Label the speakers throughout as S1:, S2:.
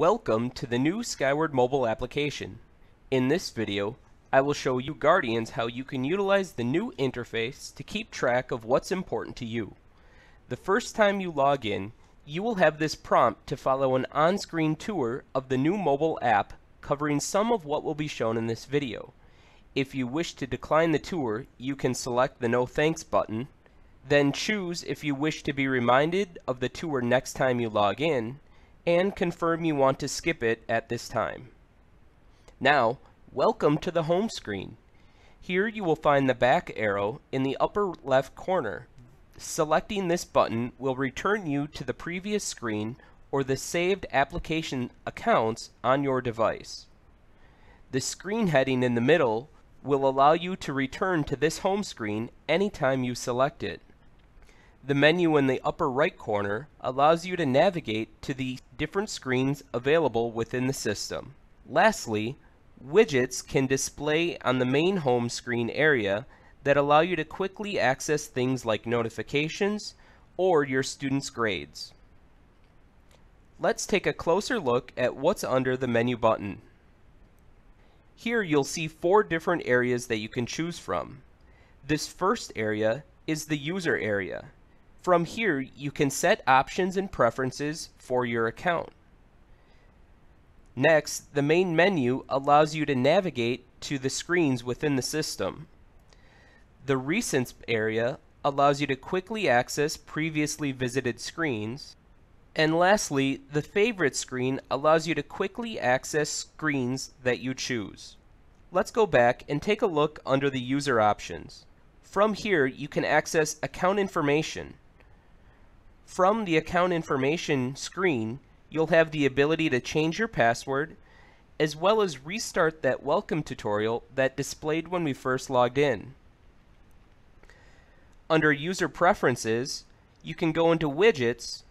S1: Welcome to the new Skyward mobile application. In this video, I will show you Guardians how you can utilize the new interface to keep track of what's important to you. The first time you log in, you will have this prompt to follow an on-screen tour of the new mobile app covering some of what will be shown in this video. If you wish to decline the tour, you can select the No Thanks button, then choose if you wish to be reminded of the tour next time you log in, and confirm you want to skip it at this time. Now, welcome to the home screen. Here you will find the back arrow in the upper left corner. Selecting this button will return you to the previous screen or the saved application accounts on your device. The screen heading in the middle will allow you to return to this home screen anytime you select it. The menu in the upper right corner allows you to navigate to the different screens available within the system. Lastly, widgets can display on the main home screen area that allow you to quickly access things like notifications or your students' grades. Let's take a closer look at what's under the menu button. Here you'll see four different areas that you can choose from. This first area is the user area, from here, you can set options and preferences for your account. Next, the main menu allows you to navigate to the screens within the system. The Recents area allows you to quickly access previously visited screens. And lastly, the Favorite screen allows you to quickly access screens that you choose. Let's go back and take a look under the User Options. From here, you can access account information, from the account information screen, you'll have the ability to change your password, as well as restart that welcome tutorial that displayed when we first logged in. Under User Preferences, you can go into Widgets,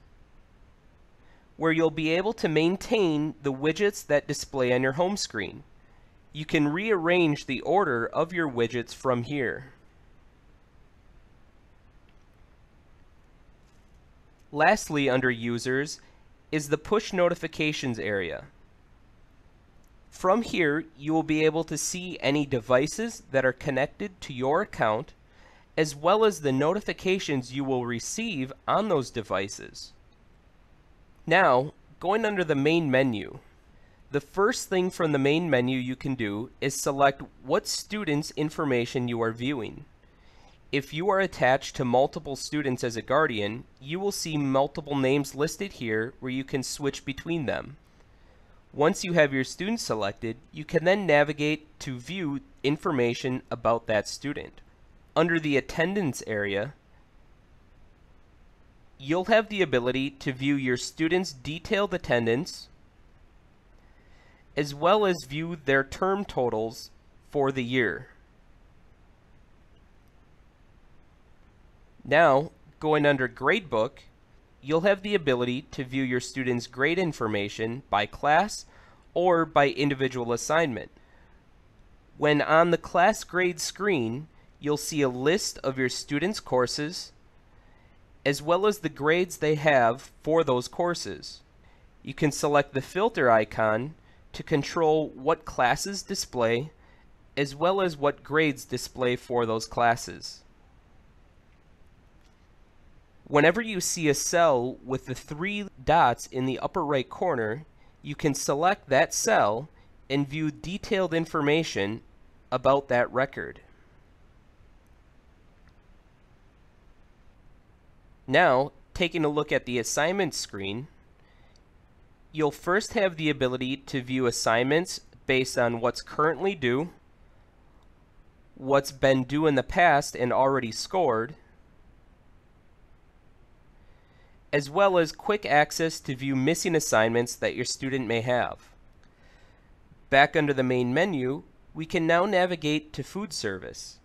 S1: where you'll be able to maintain the widgets that display on your home screen. You can rearrange the order of your widgets from here. Lastly, under Users, is the Push Notifications area. From here, you will be able to see any devices that are connected to your account, as well as the notifications you will receive on those devices. Now, going under the main menu, the first thing from the main menu you can do is select what student's information you are viewing. If you are attached to multiple students as a guardian, you will see multiple names listed here where you can switch between them. Once you have your student selected, you can then navigate to view information about that student. Under the attendance area, you'll have the ability to view your student's detailed attendance, as well as view their term totals for the year. Now, going under Gradebook, you'll have the ability to view your students' grade information by class or by individual assignment. When on the class grade screen, you'll see a list of your students' courses, as well as the grades they have for those courses. You can select the filter icon to control what classes display, as well as what grades display for those classes. Whenever you see a cell with the three dots in the upper right corner, you can select that cell and view detailed information about that record. Now, taking a look at the assignment screen, you'll first have the ability to view assignments based on what's currently due, what's been due in the past and already scored, as well as quick access to view missing assignments that your student may have. Back under the main menu, we can now navigate to food service.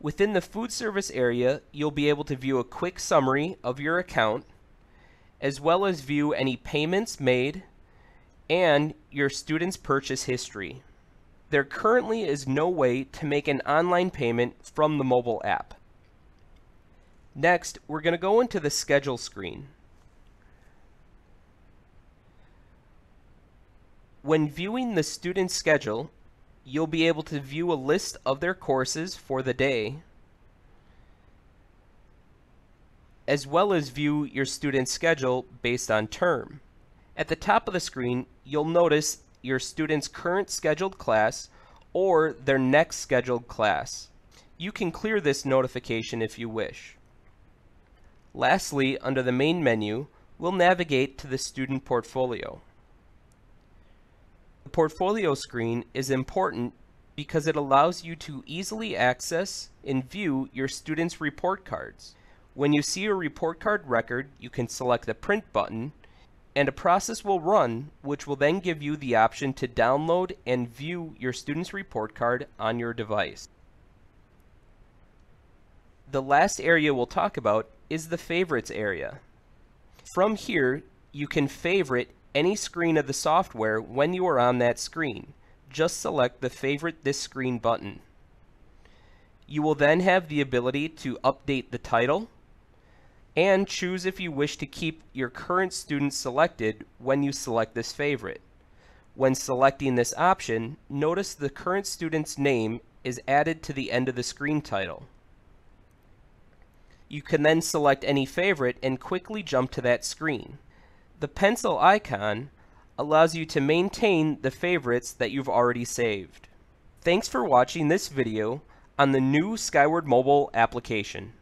S1: Within the food service area, you'll be able to view a quick summary of your account, as well as view any payments made and your student's purchase history. There currently is no way to make an online payment from the mobile app. Next, we're going to go into the schedule screen. When viewing the student schedule, you'll be able to view a list of their courses for the day, as well as view your student schedule based on term. At the top of the screen, you'll notice your student's current scheduled class or their next scheduled class. You can clear this notification if you wish. Lastly, under the main menu, we'll navigate to the student portfolio. The portfolio screen is important because it allows you to easily access and view your students' report cards. When you see a report card record, you can select the print button and a process will run which will then give you the option to download and view your student's report card on your device. The last area we'll talk about is the favorites area. From here, you can favorite any screen of the software when you are on that screen. Just select the Favorite This Screen button. You will then have the ability to update the title and choose if you wish to keep your current student selected when you select this favorite. When selecting this option, notice the current student's name is added to the end of the screen title. You can then select any favorite and quickly jump to that screen. The pencil icon allows you to maintain the favorites that you've already saved. Thanks for watching this video on the new Skyward Mobile application.